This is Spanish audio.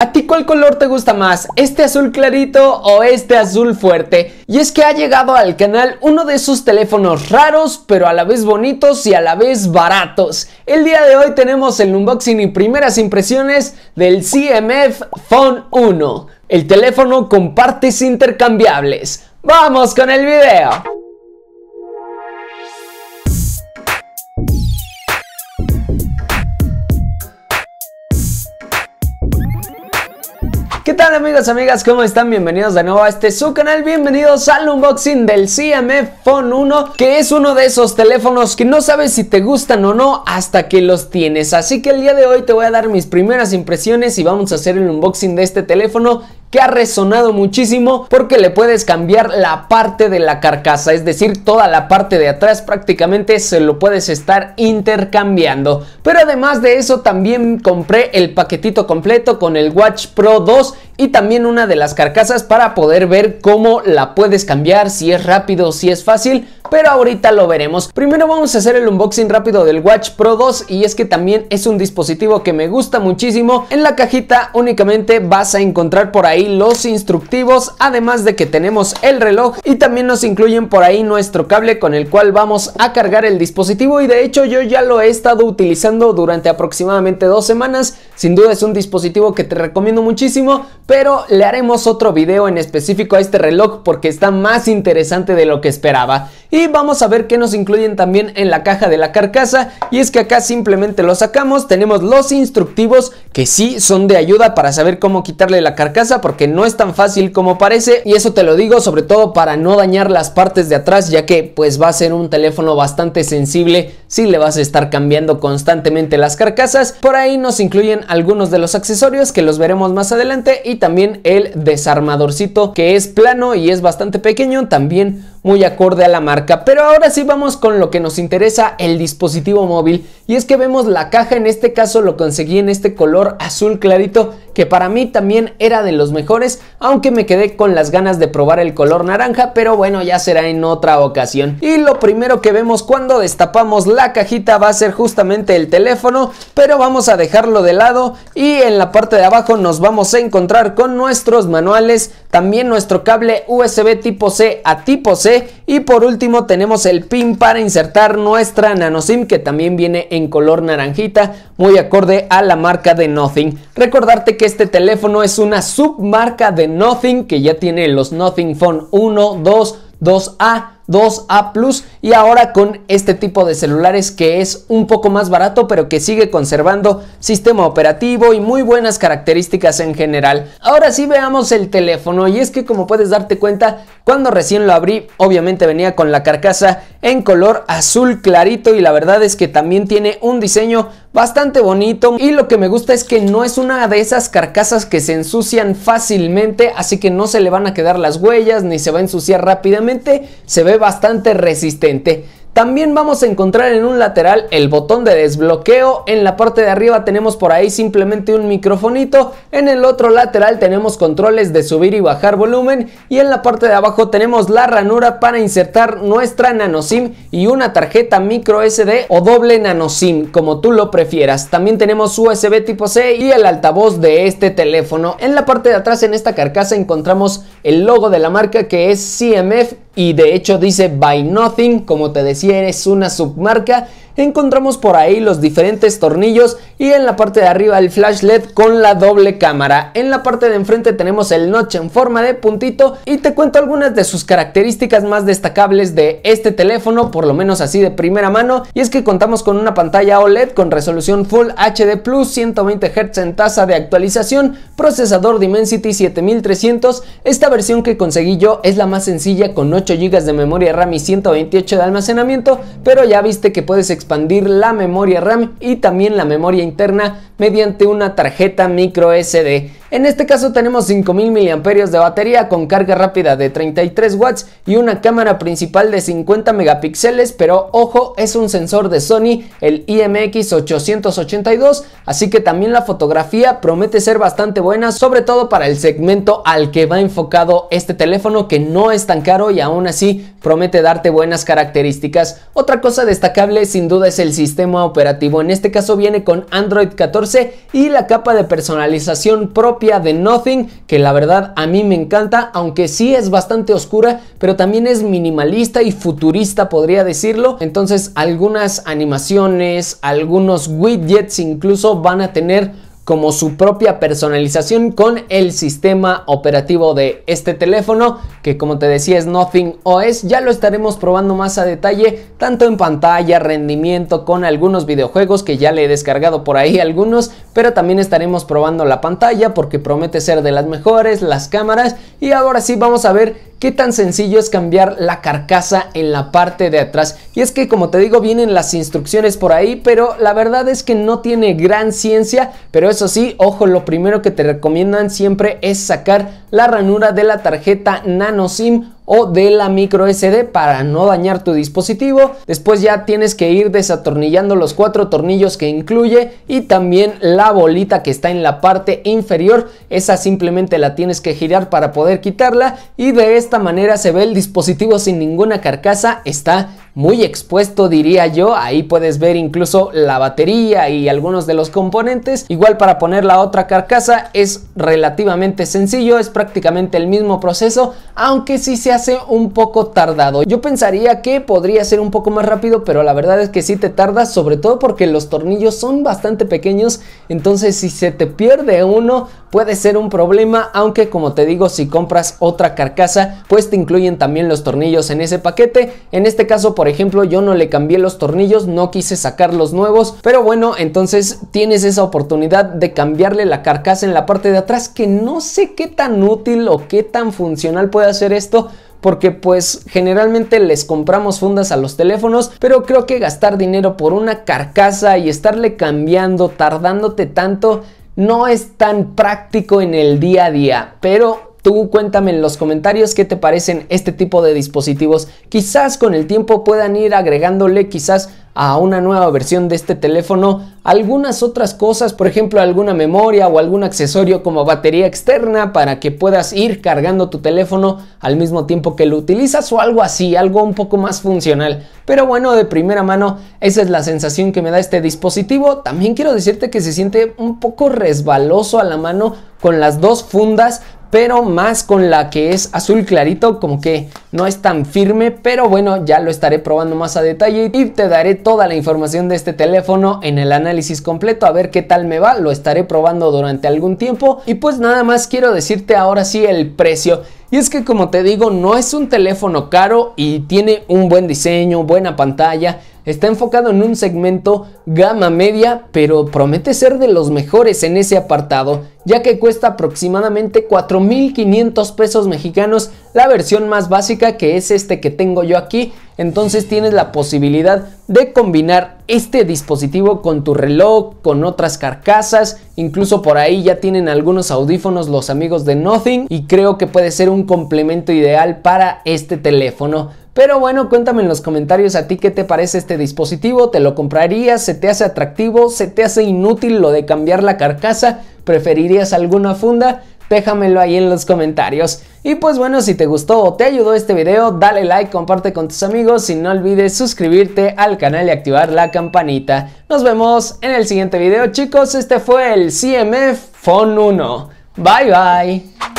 ¿A ti cuál color te gusta más? ¿Este azul clarito o este azul fuerte? Y es que ha llegado al canal uno de esos teléfonos raros, pero a la vez bonitos y a la vez baratos. El día de hoy tenemos el unboxing y primeras impresiones del CMF Phone 1. El teléfono con partes intercambiables. ¡Vamos con el video! amigos, amigas, ¿cómo están? Bienvenidos de nuevo a este su canal, bienvenidos al unboxing del CMF Phone 1 que es uno de esos teléfonos que no sabes si te gustan o no hasta que los tienes así que el día de hoy te voy a dar mis primeras impresiones y vamos a hacer el unboxing de este teléfono que ha resonado muchísimo porque le puedes cambiar la parte de la carcasa, es decir, toda la parte de atrás prácticamente se lo puedes estar intercambiando. Pero además de eso también compré el paquetito completo con el Watch Pro 2 y también una de las carcasas para poder ver cómo la puedes cambiar, si es rápido, si es fácil, pero ahorita lo veremos. Primero vamos a hacer el unboxing rápido del Watch Pro 2 y es que también es un dispositivo que me gusta muchísimo. En la cajita únicamente vas a encontrar por ahí los instructivos, además de que tenemos el reloj y también nos incluyen por ahí nuestro cable con el cual vamos a cargar el dispositivo y de hecho yo ya lo he estado utilizando durante aproximadamente dos semanas sin duda es un dispositivo que te recomiendo muchísimo, pero le haremos otro video en específico a este reloj porque está más interesante de lo que esperaba. Y vamos a ver qué nos incluyen también en la caja de la carcasa. Y es que acá simplemente lo sacamos, tenemos los instructivos que sí son de ayuda para saber cómo quitarle la carcasa porque no es tan fácil como parece. Y eso te lo digo sobre todo para no dañar las partes de atrás ya que pues va a ser un teléfono bastante sensible si le vas a estar cambiando constantemente las carcasas. Por ahí nos incluyen algunos de los accesorios que los veremos más adelante y también el desarmadorcito que es plano y es bastante pequeño, también muy acorde a la marca. Pero ahora sí vamos con lo que nos interesa el dispositivo móvil y es que vemos la caja, en este caso lo conseguí en este color azul clarito que para mí también era de los mejores, aunque me quedé con las ganas de probar el color naranja, pero bueno, ya será en otra ocasión. Y lo primero que vemos cuando destapamos la cajita va a ser justamente el teléfono, pero vamos a dejarlo de lado y en la parte de abajo nos vamos a encontrar con nuestros manuales, también nuestro cable USB tipo C a tipo C y por último tenemos el pin para insertar nuestra nano sim que también viene en color naranjita, muy acorde a la marca de Nothing. Recordarte que este teléfono es una submarca de Nothing que ya tiene los Nothing Phone 1, 2, 2A. 2A Plus y ahora con este tipo de celulares que es un poco más barato pero que sigue conservando sistema operativo y muy buenas características en general. Ahora sí veamos el teléfono y es que como puedes darte cuenta cuando recién lo abrí obviamente venía con la carcasa en color azul clarito y la verdad es que también tiene un diseño bastante bonito y lo que me gusta es que no es una de esas carcasas que se ensucian fácilmente, así que no se le van a quedar las huellas ni se va a ensuciar rápidamente, se ve bastante resistente. También vamos a encontrar en un lateral el botón de desbloqueo, en la parte de arriba tenemos por ahí simplemente un microfonito, en el otro lateral tenemos controles de subir y bajar volumen y en la parte de abajo tenemos la ranura para insertar nuestra nano SIM y una tarjeta micro SD o doble nano SIM como tú lo prefieras. También tenemos USB tipo C y el altavoz de este teléfono. En la parte de atrás en esta carcasa encontramos el logo de la marca que es CMF y de hecho dice buy Nothing, como te decía, es una submarca encontramos por ahí los diferentes tornillos y en la parte de arriba el flash LED con la doble cámara. En la parte de enfrente tenemos el notch en forma de puntito y te cuento algunas de sus características más destacables de este teléfono, por lo menos así de primera mano, y es que contamos con una pantalla OLED con resolución Full HD Plus, 120 Hz en tasa de actualización, procesador Dimensity 7300, esta versión que conseguí yo es la más sencilla con 8 GB de memoria RAM y 128 de almacenamiento, pero ya viste que puedes expandir la memoria RAM y también la memoria interna mediante una tarjeta micro SD. En este caso tenemos 5000 mAh de batería con carga rápida de 33 watts y una cámara principal de 50 megapíxeles, pero ojo, es un sensor de Sony, el IMX882, así que también la fotografía promete ser bastante buena, sobre todo para el segmento al que va enfocado este teléfono que no es tan caro y aún así promete darte buenas características. Otra cosa destacable sin duda es el sistema operativo, en este caso viene con Android 14 y la capa de personalización propia de Nothing, que la verdad a mí me encanta, aunque sí es bastante oscura, pero también es minimalista y futurista, podría decirlo. Entonces, algunas animaciones, algunos widgets incluso van a tener como su propia personalización con el sistema operativo de este teléfono que como te decía es Nothing OS ya lo estaremos probando más a detalle tanto en pantalla rendimiento con algunos videojuegos que ya le he descargado por ahí algunos pero también estaremos probando la pantalla porque promete ser de las mejores las cámaras y ahora sí vamos a ver qué tan sencillo es cambiar la carcasa en la parte de atrás. Y es que como te digo vienen las instrucciones por ahí, pero la verdad es que no tiene gran ciencia, pero es eso sí, ojo, lo primero que te recomiendan siempre es sacar la ranura de la tarjeta nano SIM o de la micro SD para no dañar tu dispositivo. Después ya tienes que ir desatornillando los cuatro tornillos que incluye y también la bolita que está en la parte inferior. Esa simplemente la tienes que girar para poder quitarla y de esta manera se ve el dispositivo sin ninguna carcasa. Está muy expuesto diría yo, ahí puedes ver incluso la batería y algunos de los componentes. Igual para poner la otra carcasa es relativamente sencillo, es prácticamente el mismo proceso, aunque sí se hace un poco tardado. Yo pensaría que podría ser un poco más rápido, pero la verdad es que sí te tarda, sobre todo porque los tornillos son bastante pequeños, entonces si se te pierde uno, puede ser un problema, aunque como te digo, si compras otra carcasa, pues te incluyen también los tornillos en ese paquete. En este caso, por ejemplo, yo no le cambié los tornillos, no quise sacar los nuevos, pero bueno, entonces tienes esa oportunidad de cambiarle la carcasa en la parte de atrás, que no sé qué tan útil o qué tan funcional puede hacer esto, porque pues generalmente les compramos fundas a los teléfonos, pero creo que gastar dinero por una carcasa y estarle cambiando, tardándote tanto, no es tan práctico en el día a día, pero cuéntame en los comentarios qué te parecen este tipo de dispositivos. Quizás con el tiempo puedan ir agregándole quizás a una nueva versión de este teléfono algunas otras cosas, por ejemplo alguna memoria o algún accesorio como batería externa para que puedas ir cargando tu teléfono al mismo tiempo que lo utilizas o algo así, algo un poco más funcional. Pero bueno, de primera mano, esa es la sensación que me da este dispositivo. También quiero decirte que se siente un poco resbaloso a la mano con las dos fundas pero más con la que es azul clarito, como que no es tan firme, pero bueno, ya lo estaré probando más a detalle y te daré toda la información de este teléfono en el análisis completo, a ver qué tal me va, lo estaré probando durante algún tiempo y pues nada más quiero decirte ahora sí el precio. Y es que como te digo, no es un teléfono caro y tiene un buen diseño, buena pantalla, Está enfocado en un segmento gama media, pero promete ser de los mejores en ese apartado, ya que cuesta aproximadamente 4.500 pesos mexicanos la versión más básica que es este que tengo yo aquí. Entonces tienes la posibilidad de combinar este dispositivo con tu reloj, con otras carcasas, incluso por ahí ya tienen algunos audífonos los amigos de Nothing y creo que puede ser un complemento ideal para este teléfono. Pero bueno, cuéntame en los comentarios a ti qué te parece este dispositivo, te lo comprarías, se te hace atractivo, se te hace inútil lo de cambiar la carcasa, preferirías alguna funda, déjamelo ahí en los comentarios. Y pues bueno, si te gustó o te ayudó este video, dale like, comparte con tus amigos y no olvides suscribirte al canal y activar la campanita. Nos vemos en el siguiente video chicos, este fue el CMF Phone 1. Bye bye.